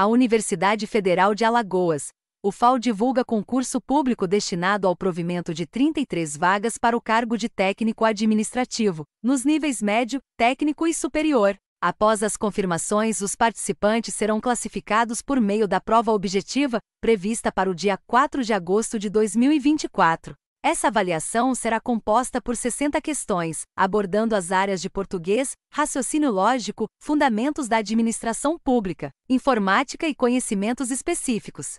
A Universidade Federal de Alagoas, UFAL divulga concurso público destinado ao provimento de 33 vagas para o cargo de técnico administrativo, nos níveis médio, técnico e superior. Após as confirmações, os participantes serão classificados por meio da prova objetiva, prevista para o dia 4 de agosto de 2024. Essa avaliação será composta por 60 questões, abordando as áreas de português, raciocínio lógico, fundamentos da administração pública, informática e conhecimentos específicos.